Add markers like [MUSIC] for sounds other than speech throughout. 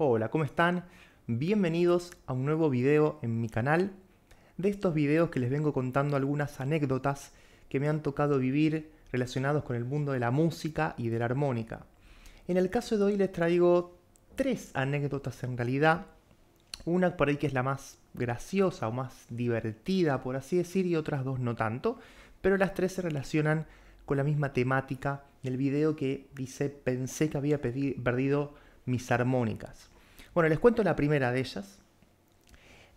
Hola, ¿cómo están? Bienvenidos a un nuevo video en mi canal. De estos videos que les vengo contando algunas anécdotas que me han tocado vivir relacionados con el mundo de la música y de la armónica. En el caso de hoy les traigo tres anécdotas en realidad. Una por ahí que es la más graciosa o más divertida, por así decir, y otras dos no tanto, pero las tres se relacionan con la misma temática del video que dice pensé que había perdido mis armónicas. Bueno, les cuento la primera de ellas.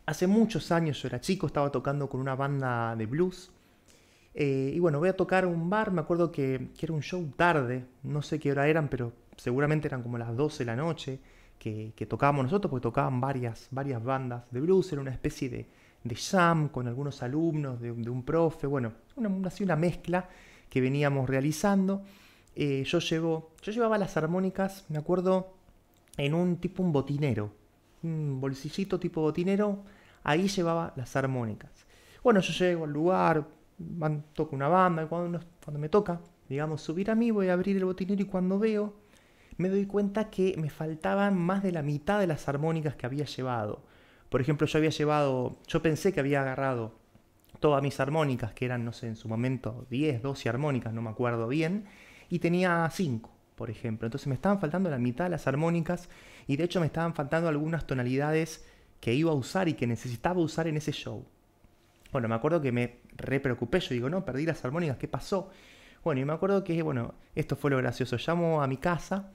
Hace muchos años yo era chico, estaba tocando con una banda de blues. Eh, y bueno, voy a tocar un bar, me acuerdo que, que, era un show tarde, no sé qué hora eran, pero seguramente eran como las 12 de la noche que, tocábamos nosotros, porque tocaban varias, varias bandas de blues, era una especie de, de jam con algunos alumnos, de, un profe, bueno, una, así una mezcla que veníamos realizando. Eh, yo, yo llevaba las armónicas, me acuerdo, en un tipo un botinero, un bolsillito tipo botinero, ahí llevaba las armónicas. Bueno, yo llego al lugar, toco una banda, y cuando, cuando me toca, digamos, subir a mí, voy a abrir el botinero y cuando veo, me doy cuenta que me faltaban más de la mitad de las armónicas que había llevado. Por ejemplo, yo había llevado, yo pensé que había agarrado todas mis armónicas, que eran, no sé, en su momento 10, 12 armónicas, no me acuerdo bien, y tenía 5 por ejemplo. Entonces me estaban faltando la mitad de las armónicas y de hecho me estaban faltando algunas tonalidades que iba a usar y que necesitaba usar en ese show. Bueno, me acuerdo que me re preocupé, yo digo, no, perdí las armónicas, ¿qué pasó? Bueno, y me acuerdo que, bueno, esto fue lo gracioso, llamo a mi casa,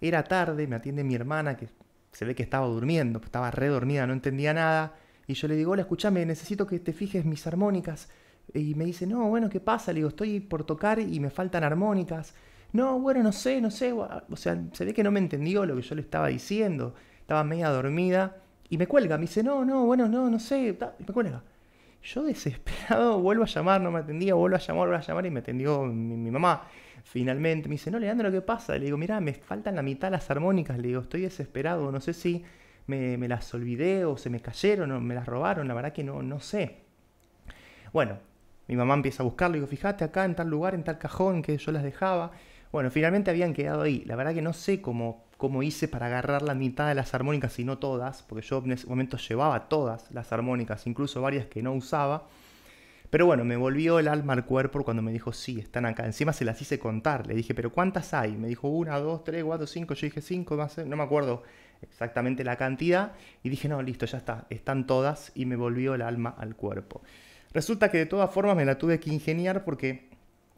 era tarde, me atiende mi hermana, que se ve que estaba durmiendo, estaba re dormida, no entendía nada, y yo le digo, hola, escúchame, necesito que te fijes mis armónicas. Y me dice, no, bueno, ¿qué pasa? Le digo, estoy por tocar y me faltan armónicas no, bueno, no sé, no sé. O sea, se ve que no me entendió lo que yo le estaba diciendo. Estaba media dormida. Y me cuelga, me dice, no, no, bueno, no, no sé. me cuelga. Yo desesperado [LAUGHS] vuelvo a llamar, no me atendía, vuelvo a llamar, vuelvo a llamar y me atendió mi, mamá. Finalmente me dice, no, Leandro, ¿qué pasa? Le digo, mira, me faltan la mitad las armónicas. Le digo, estoy desesperado, no sé si me, las olvidé o se me cayeron o me las robaron, la verdad que no, no sé. Bueno, mi mamá empieza a buscarlo, digo, fíjate acá en tal lugar, en tal cajón que yo las dejaba. Bueno, finalmente habían quedado ahí. La verdad que no sé cómo, cómo hice para agarrar la mitad de las armónicas y no todas, porque yo en ese momento llevaba todas las armónicas, incluso varias que no usaba. Pero bueno, me volvió el alma al cuerpo cuando me dijo, sí, están acá. Encima se las hice contar. Le dije, pero ¿cuántas hay? Me dijo, una, dos, tres, cuatro, cinco. Yo dije, cinco, más, no me acuerdo exactamente la cantidad. Y dije, no, listo, ya está, están todas. Y me volvió el alma al cuerpo. Resulta que de todas formas me la tuve que ingeniar porque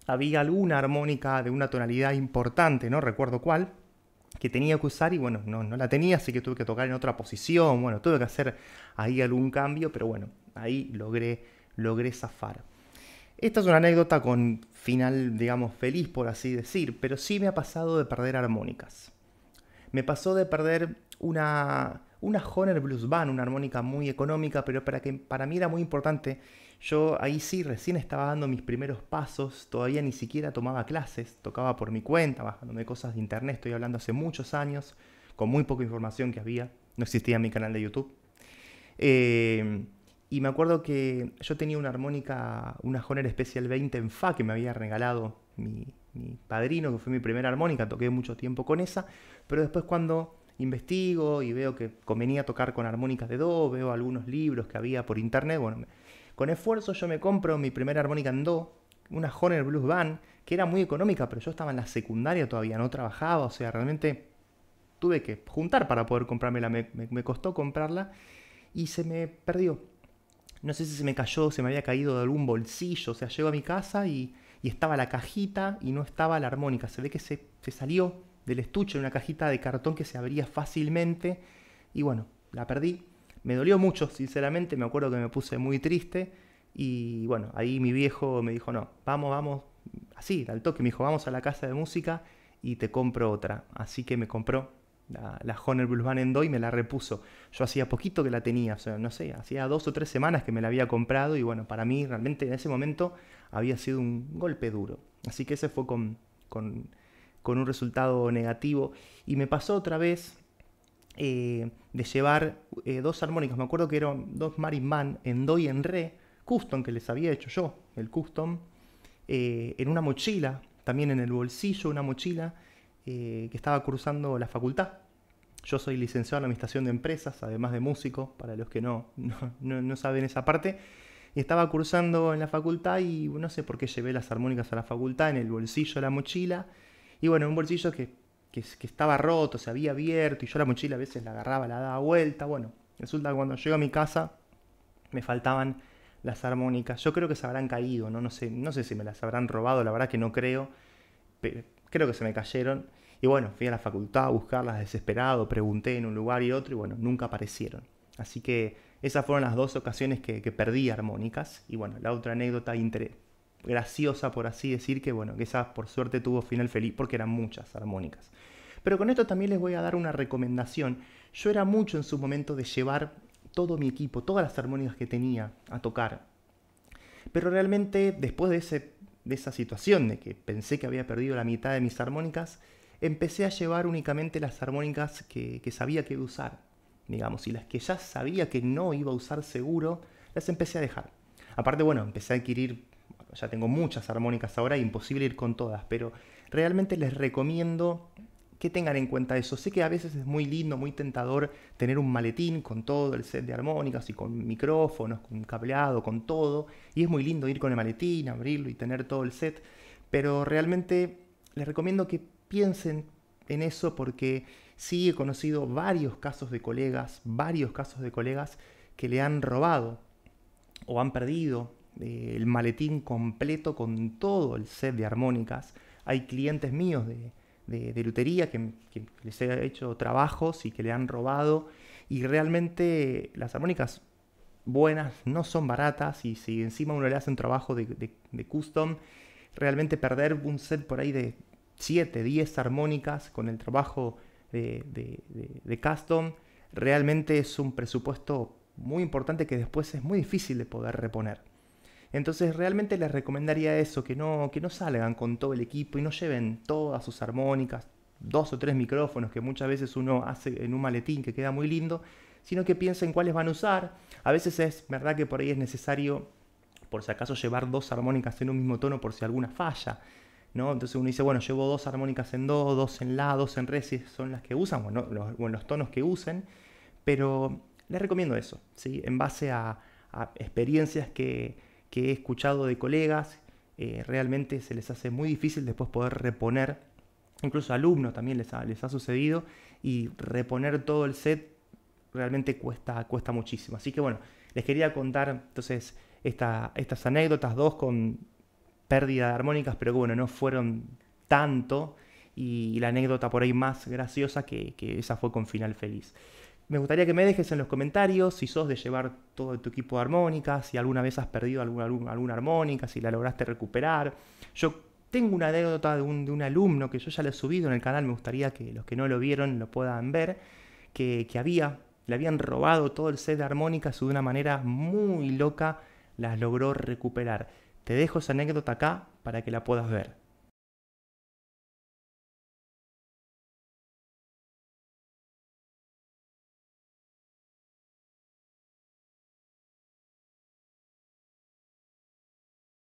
había alguna armónica de una tonalidad importante, no recuerdo cuál, que tenía que usar y bueno, no, la tenía, así que tuve que tocar en otra posición, bueno, tuve que hacer ahí algún cambio, pero bueno, ahí logré, logré zafar. Esta es una anécdota con final, digamos, feliz, por así decir, pero sí me ha pasado de perder armónicas. Me pasó de perder una, una Honer Blues Band, una armónica muy económica, pero para, que, para mí era muy importante yo ahí sí recién estaba dando mis primeros pasos, todavía ni siquiera tomaba clases, tocaba por mi cuenta, bajándome cosas de internet, estoy hablando hace muchos años, con muy poca información que había, no existía mi canal de YouTube. Eh, y me acuerdo que yo tenía una armónica, una Honer Special 20 en Fa que me había regalado mi, mi padrino, que fue mi primera armónica, toqué mucho tiempo con esa, pero después cuando investigo y veo que convenía tocar con armónicas de Do, veo algunos libros que había por internet, bueno, con esfuerzo yo me compro mi primera armónica en Do, una Horner Blues Band, que era muy económica, pero yo estaba en la secundaria todavía, no trabajaba, o sea, realmente tuve que juntar para poder comprármela, me, costó comprarla y se me perdió. No sé si se me cayó, se me había caído de algún bolsillo, o sea, llego a mi casa y, estaba la cajita y no estaba la armónica, se ve que se, salió del estuche, una cajita de cartón que se abría fácilmente y bueno, la perdí me dolió mucho, sinceramente, me acuerdo que me puse muy triste y bueno, ahí mi viejo me dijo, no, vamos, vamos, así, al toque, me dijo, vamos a la casa de música y te compro otra. Así que me compró la, la Honor Blues Band Endo y me la repuso. Yo hacía poquito que la tenía, o sea, no sé, hacía dos o tres semanas que me la había comprado y bueno, para mí realmente en ese momento había sido un golpe duro. Así que ese fue con, con un resultado negativo. Y me pasó otra vez eh, de llevar eh, dos armónicas. Me acuerdo que eran dos Marisman en do y en re, custom que les había hecho yo, el custom, eh, en una mochila, también en el bolsillo, una mochila que estaba cursando la facultad. Yo soy licenciado en Administración de Empresas, además de músico, para los que no, no, saben esa parte. Y estaba cursando en la facultad y no sé por qué llevé las armónicas a la facultad en el bolsillo de la mochila. Y bueno, un bolsillo que que, estaba roto, se había abierto y yo la mochila a veces la agarraba, la daba vuelta. Bueno, resulta que cuando llego a mi casa me faltaban las armónicas. Yo creo que se habrán caído, ¿no? No, sé, no sé si me las habrán robado, la verdad que no creo. Pero creo que se me cayeron. Y bueno, fui a la facultad a buscarlas desesperado, pregunté en un lugar y otro y bueno, nunca aparecieron. Así que esas fueron las dos ocasiones que, perdí armónicas. Y bueno, la otra anécdota graciosa, por así decir, que bueno, que esa por suerte tuvo final feliz porque eran muchas armónicas. Pero con esto también les voy a dar una recomendación. Yo era mucho en su momento de llevar todo mi equipo, todas las armónicas que tenía a tocar. Pero realmente después de, ese, de esa situación de que pensé que había perdido la mitad de mis armónicas, empecé a llevar únicamente las armónicas que, que sabía que iba a usar, digamos, y las que ya sabía que no iba a usar seguro, las empecé a dejar. Aparte, bueno, empecé a adquirir ya tengo muchas armónicas ahora, imposible ir con todas, pero realmente les recomiendo que tengan en cuenta eso. Sé que a veces es muy lindo, muy tentador tener un maletín con todo el set de armónicas y con micrófonos, con cableado, con todo, y es muy lindo ir con el maletín, abrirlo y tener todo el set, pero realmente les recomiendo que piensen en eso porque sí he conocido varios casos de colegas, varios casos de colegas que le han robado o han perdido el maletín completo con todo el set de armónicas. Hay clientes míos de, lutería que, les he hecho trabajos y que le han robado. Y realmente las armónicas buenas no son baratas y si encima uno le hace un trabajo de, custom, realmente perder un set por ahí de 7, 10 armónicas con el trabajo de, de custom, realmente es un presupuesto muy importante que después es muy difícil de poder reponer. Entonces realmente les recomendaría eso, que no, que no salgan con todo el equipo y no lleven todas sus armónicas, dos o tres micrófonos que muchas veces uno hace en un maletín que queda muy lindo, sino que piensen cuáles van a usar. A veces es verdad que por ahí es necesario, por si acaso, llevar dos armónicas en un mismo tono por si alguna falla. ¿no? Entonces uno dice, bueno, llevo dos armónicas en do, dos en la, dos en re, si son las que usan, o en los tonos que usen, pero les recomiendo eso, ¿sí? en base a experiencias que, que he escuchado de colegas, eh, realmente se les hace muy difícil después poder reponer, incluso alumnos también les ha, les ha sucedido, y reponer todo el set realmente cuesta, cuesta muchísimo. Así que bueno, les quería contar entonces estas anécdotas, dos con pérdida de armónicas, pero bueno, no fueron tanto, y la anécdota por ahí más graciosa que esa fue con final feliz. Me gustaría que me dejes en los comentarios si sos de llevar todo tu equipo de armónicas, si alguna vez has perdido alguna, armónica, si la lograste recuperar. Yo tengo una anécdota de un, alumno que yo ya le he subido en el canal, me gustaría que los que no lo vieron lo puedan ver, que, había, le habían robado todo el set de armónicas y de una manera muy loca las logró recuperar. Te dejo esa anécdota acá para que la puedas ver.